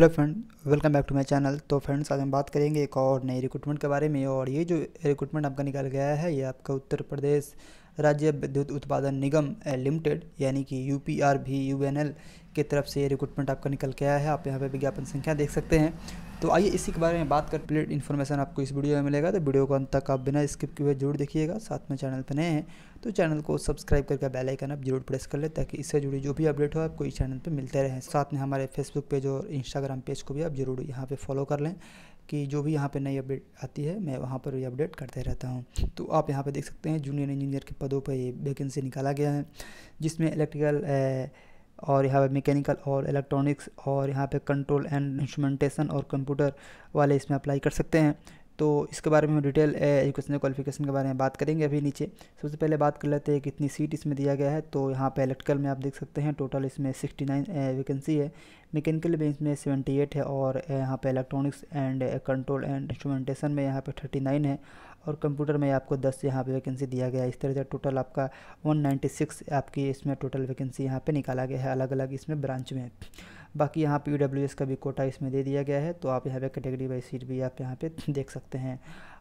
hello friend welcome back to my channel तो friends आज हम बात करेंगे एक और नई रिक्रूटमेंट के बारे में और ये जो रिक्रूटमेंट आपका निकल गया है ये आपका उत्तर प्रदेश राज्य विद्युत उत्पादन निगम लिमिटेड यानी कि यू पी आर भी यू एन एल की तरफ से ये रिक्रूटमेंट आपका निकल के आया है आप यहाँ पे विज्ञापन संख्या देख सकते हैं तो आइए इसी के बारे में बात कर प्लेट इन्फॉर्मेशन आपको इस वीडियो में मिलेगा तो वीडियो को अंत तक आप बिना स्किप किए हुए जरूर देखिएगा साथ में चैनल पर नए हैं तो चैनल को सब्सक्राइब करके बेल आइकन आप जरूर प्रेस कर ले ताकि इससे जुड़ी जो भी अपडेट हो आपको इस चैनल पर मिलते रहें साथ में हमारे फेसबुक पेज और इंस्टाग्राम पेज को भी आप जरूर यहाँ पर फॉलो कर लें कि जो भी यहाँ पे नई अपडेट आती है मैं वहाँ पर ये अपडेट करते रहता हूँ तो आप यहाँ पे देख सकते हैं जूनियर इंजीनियर के पदों पर ये वैकेंसी निकाला गया है जिसमें इलेक्ट्रिकल और यहाँ पे मैकेनिकल और इलेक्ट्रॉनिक्स और यहाँ पे कंट्रोल एंड इंस्ट्रूमेंटेशन और कंप्यूटर वाले इसमें अप्लाई कर सकते हैं तो इसके बारे में हम डिटेल एजुकेशनल क्वालिफिकेशन के बारे में बात करेंगे अभी नीचे सबसे पहले बात कर लेते हैं कितनी सीट इसमें दिया गया है तो यहाँ पे इलेक्ट्रिकल में आप देख सकते हैं टोटल इसमें सिक्सटी नाइन वैकेंसी है मैकेनिकल में इसमें सेवेंटी एट है और यहाँ पे electronics and control and instrumentation में यहाँ पे थर्टी नाइन है और कंप्यूटर में आपको दस यहाँ पे वैकेंसी दिया गया है इस तरह से टोटल आपका सिक्स आपकी इसमें टोटल वैकेंसी यहाँ पे निकाला गया है अलग अलग इसमें ब्रांच में बाकी यहाँ पी डब्ल्यू एस का भी कोटा इसमें दे दिया गया है तो आप यहाँ पे कैटेगरी वाइज सीट भी आप यहाँ पे देख सकते हैं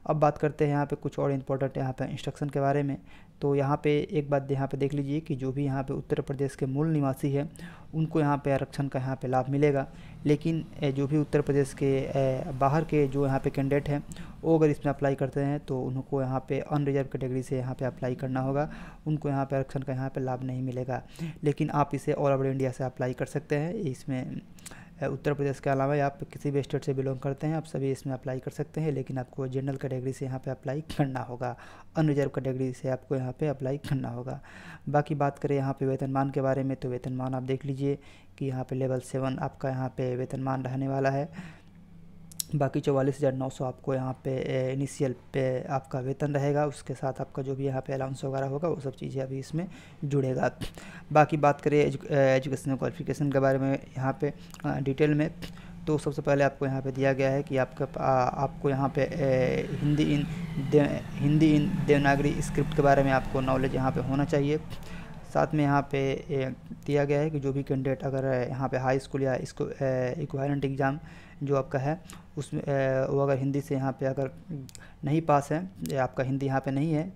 अब बात करते हैं यहाँ पे कुछ और इम्पोर्टेंट यहाँ पे इंस्ट्रक्शन के बारे में तो यहाँ पे एक बात यहाँ पे देख लीजिए कि जो भी यहाँ पे उत्तर प्रदेश के मूल निवासी है उनको यहाँ पे आरक्षण का यहाँ पे लाभ मिलेगा लेकिन जो भी उत्तर प्रदेश के बाहर के जो यहाँ पे कैंडिडेट हैं वो अगर इसमें अप्लाई करते हैं तो उनको यहाँ पे अनरिजर्व कैटेगरी से यहाँ पे अप्लाई करना होगा उनको यहाँ पे आरक्षण का यहाँ पे लाभ नहीं मिलेगा लेकिन आप इसे ऑल ओवर इंडिया से अप्लाई कर सकते हैं इसमें उत्तर प्रदेश के अलावा आप किसी भी स्टेट से बिलोंग करते हैं आप सभी इसमें अप्लाई कर सकते हैं लेकिन आपको जनरल कैटेगरी से यहाँ पे अप्लाई करना होगा अनरिजर्व कैटेगरी से आपको यहाँ पे अप्लाई करना होगा बाकी बात करें यहाँ पे वेतनमान के बारे में तो वेतनमान आप देख लीजिए कि यहाँ पे लेवल सेवन आपका यहाँ पे वेतनमान रहने वाला है बाकी चौवालीस हज़ार नौ सौ आपको यहाँ पे इनिशियल पे आपका वेतन रहेगा उसके साथ आपका जो भी यहाँ पे अलाउंस वगैरह होगा वो सब चीज़ें अभी इसमें जुड़ेगा बाकी बात करें एजुकेशन क्वालिफिकेशन के बारे में यहाँ पे डिटेल में तो सबसे पहले आपको यहाँ पे दिया गया है कि आपका आपको यहाँ पे Hindi in Hindi in Devanagari script के बारे में आपको नॉलेज यहाँ पर होना चाहिए साथ में यहाँ पे दिया गया है कि जो भी कैंडिडेट अगर यहाँ पे हाई स्कूल या इसको इक्वालेंट एग्ज़ाम जो आपका है उसमें वो अगर हिंदी से यहाँ पे अगर नहीं पास है या आपका हिंदी यहाँ पे नहीं है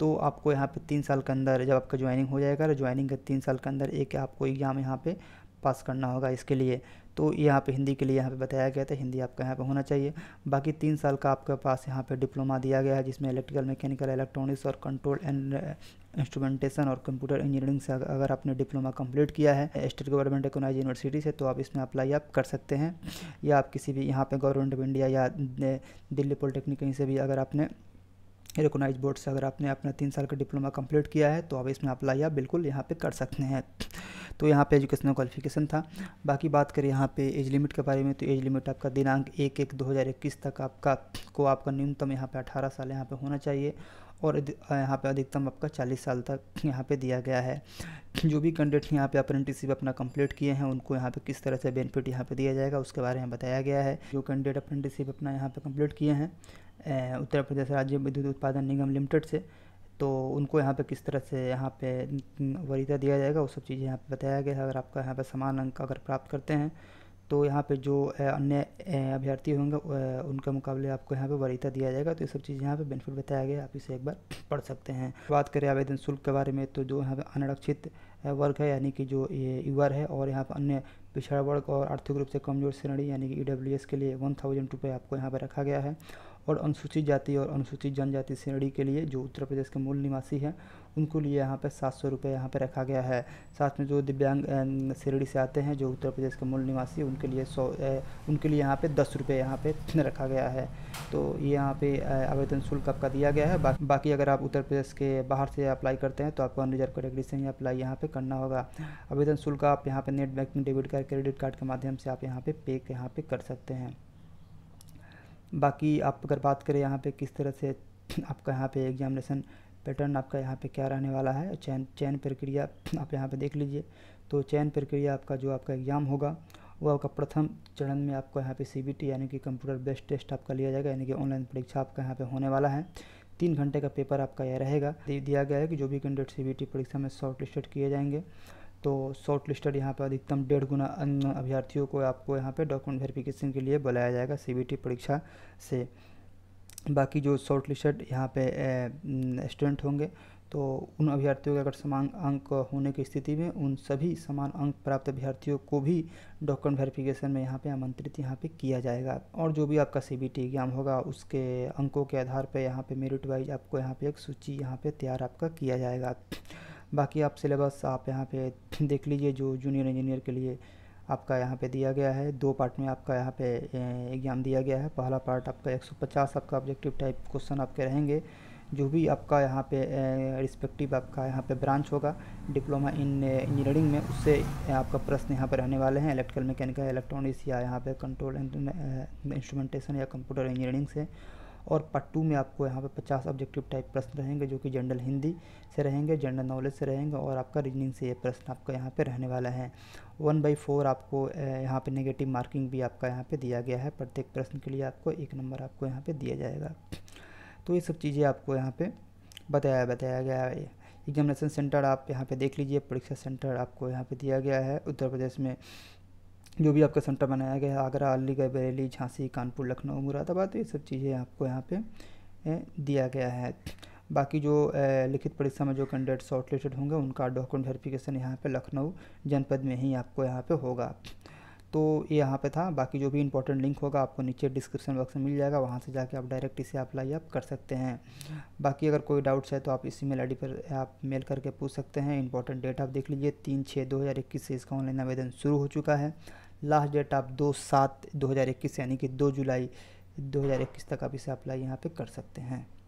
तो आपको यहाँ पे तीन साल के अंदर जब आपका ज्वाइनिंग हो जाएगा ज्वाइनिंग तो के तीन साल के अंदर एक आपको एग्ज़ाम यहाँ पर पास करना होगा इसके लिए तो यहाँ पे हिंदी के लिए यहाँ पे बताया गया था हिंदी आपका यहाँ पे होना चाहिए बाकी तीन साल का आपके पास यहाँ पे डिप्लोमा दिया गया है जिसमें इलेक्ट्रिकल मैकेनिकल इलेक्ट्रॉनिक्स और कंट्रोल एंड इंस्ट्रूमेंटेशन और कंप्यूटर इंजीनियरिंग से अगर आपने डिप्लोमा कंप्लीट किया है स्टेट गवर्नमेंट टेक्नोलॉजी यूनिवर्सिटी से तो आप इसमें अप्लाई आप कर सकते हैं या आप किसी भी यहाँ पर गवर्नमेंट ऑफ इंडिया या uh, दिल्ली पॉलिटेक्निक कहीं से भी अगर आपने रिकोनाइज बोर्ड से अगर आपने अपना तीन साल का डिप्लोमा कंप्लीट किया है तो अब इसमें अप्लाई आप बिल्कुल यहाँ पे कर सकते हैं तो यहाँ पे एजुकेशनल क्वालिफिकेशन था बाकी बात करें यहाँ पे एज लिमिट के बारे में तो एज लिमिट आपका दिनांक एक एक दो हज़ार इक्कीस तक आपका को आपका न्यूनतम यहाँ पर अठारह साल यहाँ पर होना चाहिए और यहाँ पे अधिकतम आपका 40 साल तक यहाँ पे दिया गया है जो भी कैंडिडेट यहाँ पे अप्रेंटिसशिप अपना कंप्लीट किए हैं उनको यहाँ पे किस तरह से बेनिफिट यहाँ पे दिया जाएगा उसके बारे में बताया गया है जो कैंडिडेट अप्रेंटिसशिप अपना यहाँ पे कंप्लीट किए हैं उत्तर प्रदेश राज्य विद्युत उत्पादन निगम लिमिटेड से तो उनको यहाँ पे किस तरह से यहाँ पे वरीता दिया जाएगा वो सब चीज़ें यहाँ पे बताया गया है अगर आपका यहाँ पे समान अंक अगर प्राप्त करते हैं तो यहाँ पे जो अन्य अभ्यर्थी होंगे उनके मुकाबले आपको यहाँ पे वरीता दिया जाएगा तो ये सब चीज़ यहाँ पे बेनिफिट बताया गया आप इसे एक बार पढ़ सकते हैं बात करें आवेदन शुल्क के बारे में तो जो यहाँ पे अनारक्षित वर्ग है यानी कि जो ये युवा है और यहाँ पर अन्य पिछड़ा वर्ग और आर्थिक रूप से कमजोर श्रेणी यानी कि ई के लिए वन थाउजेंड रुपये आपको यहाँ पर रखा गया है और अनुसूचित जाति और अनुसूचित जनजाति श्रेणी के लिए जो उत्तर प्रदेश के मूल निवासी हैं उनको लिए यहाँ पर सात सौ रुपये यहाँ पर रखा गया है साथ में जो दिव्यांग श्रेणी से आते हैं जो उत्तर प्रदेश के मूल निवासी उनके लिए सौ उनके लिए यहाँ पे दस रुपये यहाँ पे रखा गया है तो ये यहाँ पे आवेदन शुल्क आपका दिया गया है बा, बाकी अगर आप उत्तर प्रदेश के बाहर से अप्लाई करते हैं तो आपको अनरिजर्व कैटेगरी से ही अप्लाई यहाँ पर करना होगा आवेदन शुल्क आप यहाँ पर net banking debit card credit card के माध्यम से आप यहाँ पर पे यहाँ पर कर सकते हैं बाकी आप अगर बात करें यहाँ पे किस तरह से आपका यहाँ पे एग्जामिनेशन पैटर्न आपका यहाँ पे क्या रहने वाला है चयन चयन प्रक्रिया आप यहाँ पे देख लीजिए तो चयन प्रक्रिया आपका जो आपका एग्ज़ाम होगा वो आपका प्रथम चरण में आपको यहाँ पे सी यानी कि कंप्यूटर बेस्ड टेस्ट आपका लिया जाएगा यानी कि ऑनलाइन परीक्षा आपका यहाँ पर होने वाला है तीन घंटे का पेपर आपका यह रहेगा दिया गया है कि जो भी कैंडिडेट सी परीक्षा में शॉर्ट किए जाएंगे तो शॉर्ट लिस्टेड यहाँ पर अधिकतम डेढ़ गुना अन्य अभ्यर्थियों को आपको यहाँ पर डॉक्यूमेंट वेरिफिकेशन के लिए बुलाया जाएगा सी परीक्षा से बाकी जो शॉर्ट लिस्टेड यहाँ पर स्टूडेंट होंगे तो उन अभ्यर्थियों के अगर समान अंक होने की स्थिति में उन सभी समान अंक प्राप्त अभ्यर्थियों को भी डॉक्यूमेंट वेरिफिकेशन में यहाँ पे आमंत्रित यहाँ पे किया जाएगा और जो भी आपका सी बी टी एग्जाम होगा उसके अंकों के आधार पर यहाँ पे मेरिट वाइज आपको यहाँ पे एक सूची यहाँ पे तैयार आपका किया जाएगा बाकी आप सिलेबस आप यहाँ पे देख लीजिए जो जूनियर इंजीनियर के लिए आपका यहाँ पे दिया गया है दो पार्ट में आपका यहाँ पे एग्ज़ाम दिया गया है पहला पार्ट आपका 150 आपका ऑब्जेक्टिव टाइप क्वेश्चन आपके रहेंगे जो भी आपका यहाँ पे रिस्पेक्टिव आपका यहाँ पे ब्रांच होगा डिप्लोमा इन इंजीनियरिंग में उससे आपका प्रश्न यहाँ पर रहने वाले हैं इलेक्ट्रिकल मैकेनिकल इलेक्ट्रॉनिक्स या यहाँ पे कंट्रोल इंस्ट्रूमेंटेशन या कंप्यूटर इंजीनियरिंग से और पार्ट टू में आपको यहाँ पे पचास ऑब्जेक्टिव टाइप प्रश्न रहेंगे जो कि जनरल हिंदी से रहेंगे जनरल नॉलेज से रहेंगे और आपका रीजनिंग से ये प्रश्न आपका यहाँ पे रहने वाला है वन बाई फोर आपको यहाँ पे नेगेटिव मार्किंग भी आपका यहाँ पे दिया गया है प्रत्येक प्रश्न के लिए आपको एक नंबर आपको यहाँ पर दिया जाएगा तो ये सब चीज़ें आपको यहाँ पर बताया बताया गया है एग्जामिनेशन सेंटर आप यहाँ पे देख लीजिए परीक्षा सेंटर आपको यहाँ पे दिया गया है उत्तर प्रदेश में जो भी आपका सेंटर बनाया गया है आगरा अलीगढ़ बरेली झांसी कानपुर लखनऊ मुरादाबाद ये सब चीज़ें आपको यहाँ पे दिया गया है बाकी जो लिखित परीक्षा में जो कैंडिडेट शॉर्टलिस्टेड होंगे उनका डॉक्यूमेंट वेरिफिकेशन यहाँ पे लखनऊ जनपद में ही आपको यहाँ पे होगा तो ये यहाँ पे था बाकी जो भी इंपॉर्टेंट लिंक होगा आपको नीचे डिस्क्रिप्शन बॉक्स में मिल जाएगा वहाँ से जाके आप डायरेक्ट इसे अप्लाई आप कर सकते हैं बाकी अगर कोई डाउट्स है तो आप इसी मेल आई पर आप मेल करके पूछ सकते हैं इंपॉर्टेंट डेट आप देख लीजिए तीन छः दो हज़ार इक्कीस से इसका ऑनलाइन आवेदन शुरू हो चुका है लास्ट डेट आप दो सात दो हज़ार इक्कीस यानी कि दो जुलाई दो हज़ार इक्कीस तक आप इसे अप्लाई यहाँ पे कर सकते हैं